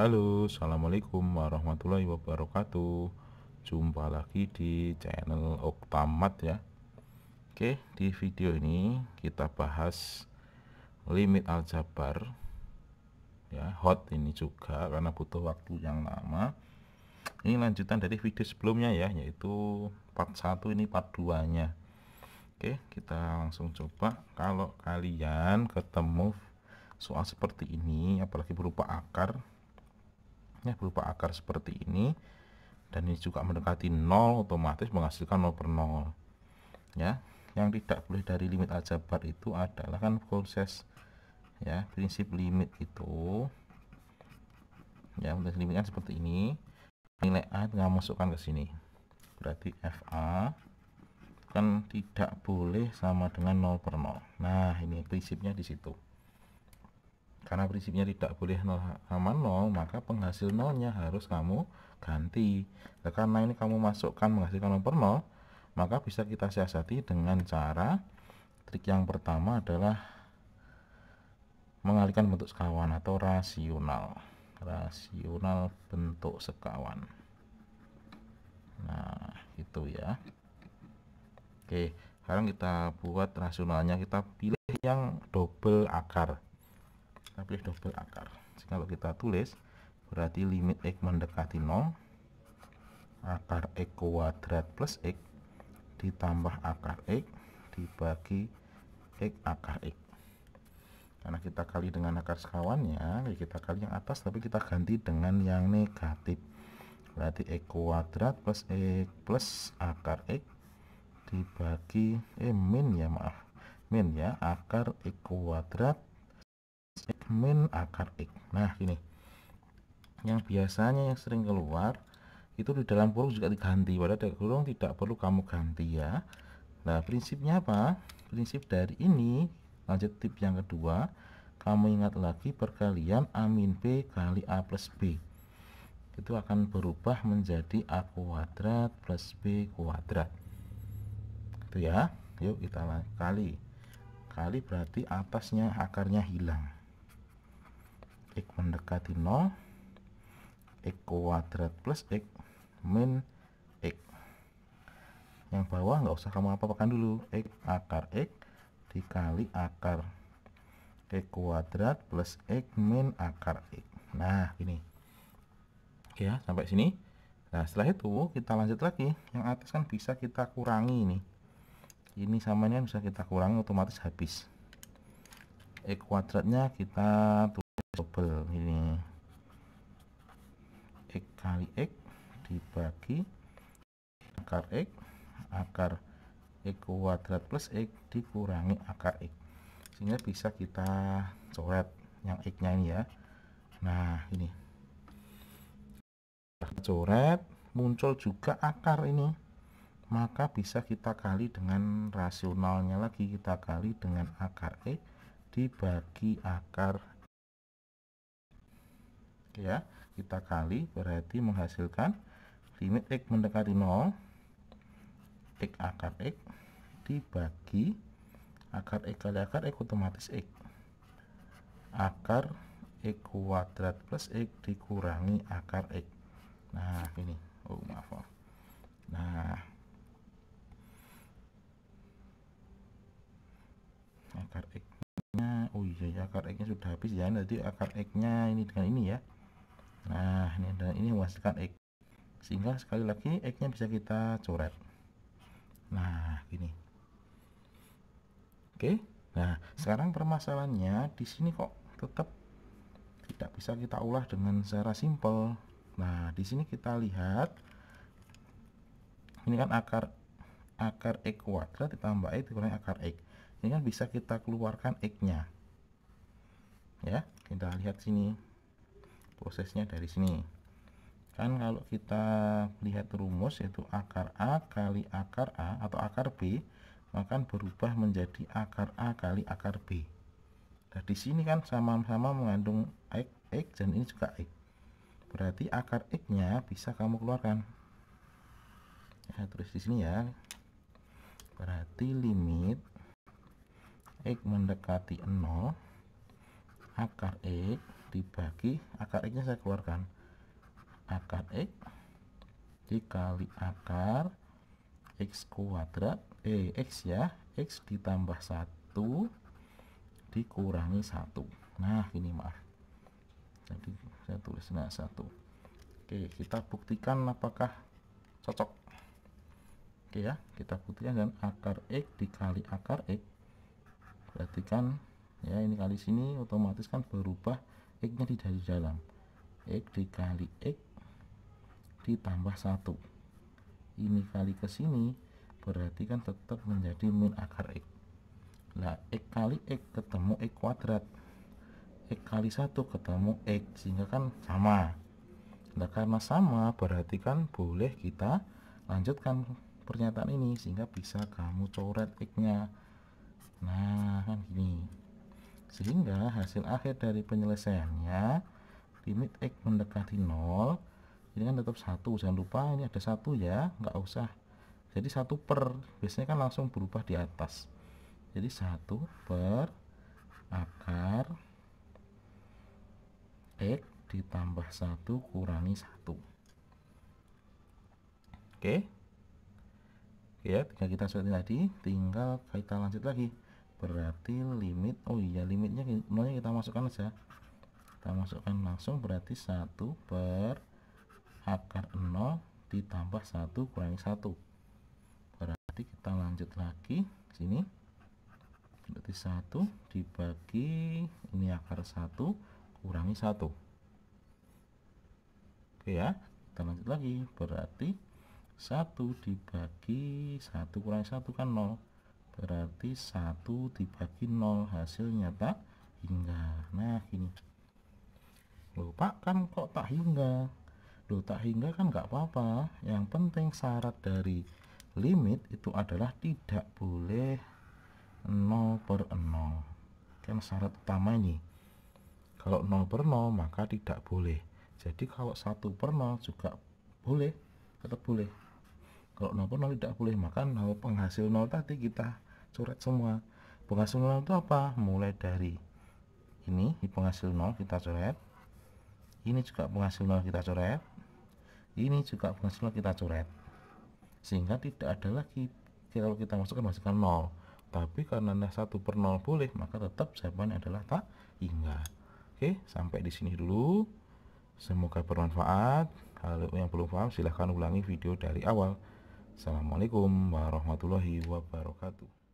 Halo, Assalamualaikum warahmatullahi wabarakatuh Jumpa lagi di channel Oktamat ya Oke, di video ini kita bahas limit aljabar ya Hot ini juga karena butuh waktu yang lama Ini lanjutan dari video sebelumnya ya, yaitu part 1 ini part 2 nya Oke, kita langsung coba Kalau kalian ketemu soal seperti ini apalagi berupa akar ya, berupa akar seperti ini dan ini juga mendekati nol otomatis menghasilkan nol per nol ya yang tidak boleh dari limit aljabar itu adalah kan proses ya prinsip limit itu ya untuk limitnya kan seperti ini nilai A tidak masukkan ke sini berarti FA kan tidak boleh sama dengan nol per nol nah ini prinsipnya di situ karena prinsipnya tidak boleh nol sama nol maka penghasil nolnya harus kamu ganti nah, karena ini kamu masukkan menghasilkan nomor nol maka bisa kita siasati dengan cara trik yang pertama adalah mengalihkan bentuk sekawan atau rasional rasional bentuk sekawan nah itu ya oke sekarang kita buat rasionalnya kita pilih yang double akar kita pilih double akar Jadi kalau kita tulis berarti limit x mendekati 0 akar x kuadrat plus x ditambah akar x dibagi x akar x karena kita kali dengan akar sekawannya ya kita kali yang atas tapi kita ganti dengan yang negatif berarti x kuadrat plus x plus akar x dibagi eh min ya maaf min ya akar x kuadrat min akar X nah ini yang biasanya yang sering keluar itu di dalam kurung juga diganti pada kurung tidak perlu kamu ganti ya nah prinsipnya apa prinsip dari ini lanjut tip yang kedua kamu ingat lagi perkalian A min B kali A plus B itu akan berubah menjadi A kuadrat plus B kuadrat itu ya yuk kita kali kali berarti atasnya akarnya hilang x mendekati 0 x kuadrat plus x min x yang bawah nggak usah kamu apa-apakan dulu x akar x dikali akar x kuadrat plus x min akar x nah ini ya sampai sini nah setelah itu kita lanjut lagi yang atas kan bisa kita kurangi ini ini samanya bisa kita kurangi otomatis habis x kuadratnya kita tulis tebel ini x kali x dibagi akar x akar x kuadrat plus x dikurangi akar x sehingga bisa kita coret yang x nya ini ya nah ini coret muncul juga akar ini maka bisa kita kali dengan rasionalnya lagi kita kali dengan akar x dibagi akar ya kita kali berarti menghasilkan limit x mendekati 0 x akar x dibagi akar x kali akar x otomatis x akar x kuadrat plus x dikurangi akar x nah ini oh maaf oh. nah akar x nya oh iya, iya akar x nya sudah habis ya nanti akar x nya ini dengan ini ya nah ini dan ini menghasilkan X sehingga sekali lagi X nya bisa kita coret nah gini oke nah sekarang permasalahannya di sini kok tetap tidak bisa kita ulah dengan secara simpel nah di sini kita lihat ini kan akar akar x kuadrat ditambah x dikurangi akar x ini kan bisa kita keluarkan x nya ya kita lihat sini prosesnya dari sini kan kalau kita lihat rumus yaitu akar A kali akar A atau akar B maka berubah menjadi akar A kali akar B nah di sini kan sama-sama mengandung X, X dan ini juga X berarti akar X nya bisa kamu keluarkan ya terus di sini ya berarti limit X mendekati 0 akar X dibagi akar x nya saya keluarkan akar x dikali akar x kuadrat eh x ya x ditambah satu dikurangi satu nah ini maaf jadi saya tulis nah satu oke kita buktikan apakah cocok oke ya kita buktikan dan akar x dikali akar x berarti kan ya ini kali sini otomatis kan berubah X nya tidak di dalam X dikali X ditambah 1 ini kali ke sini berarti kan tetap menjadi min akar X Nah X kali X ketemu X kuadrat X kali 1 ketemu X sehingga kan sama nah karena sama berarti kan boleh kita lanjutkan pernyataan ini sehingga bisa kamu coret X nya nah kan gini sehingga hasil akhir dari penyelesaiannya limit X mendekati 0 ini kan tetap satu jangan lupa ini ada satu ya nggak usah jadi satu per biasanya kan langsung berubah di atas jadi satu per akar X ditambah satu kurangi satu oke ya tinggal kita seperti tadi tinggal kita lanjut lagi berarti limit oh iya limitnya nolnya kita masukkan aja kita masukkan langsung berarti 1 per akar 0 ditambah 1 kurangi 1 berarti kita lanjut lagi sini berarti 1 dibagi ini akar 1 kurangi 1 oke ya kita lanjut lagi berarti 1 dibagi 1 kurangi 1 kan 0 berarti 1 dibagi 0 hasilnya tak hingga nah ini lupa kan kok tak hingga loh tak hingga kan nggak apa-apa yang penting syarat dari limit itu adalah tidak boleh 0 per 0 kan syarat utama ini kalau 0 per 0 maka tidak boleh jadi kalau 1 per 0 juga boleh tetap boleh kalau 0 per 0 tidak boleh maka 0 penghasil 0 tadi kita coret semua penghasil nol itu apa mulai dari ini di penghasil nol kita coret ini juga penghasil nol kita coret ini juga penghasil nol kita coret sehingga tidak ada lagi kalau kita masukkan masukkan nol tapi karena satu per nol boleh maka tetap jawabannya adalah tak hingga oke sampai di sini dulu semoga bermanfaat kalau yang belum paham silahkan ulangi video dari awal assalamualaikum warahmatullahi wabarakatuh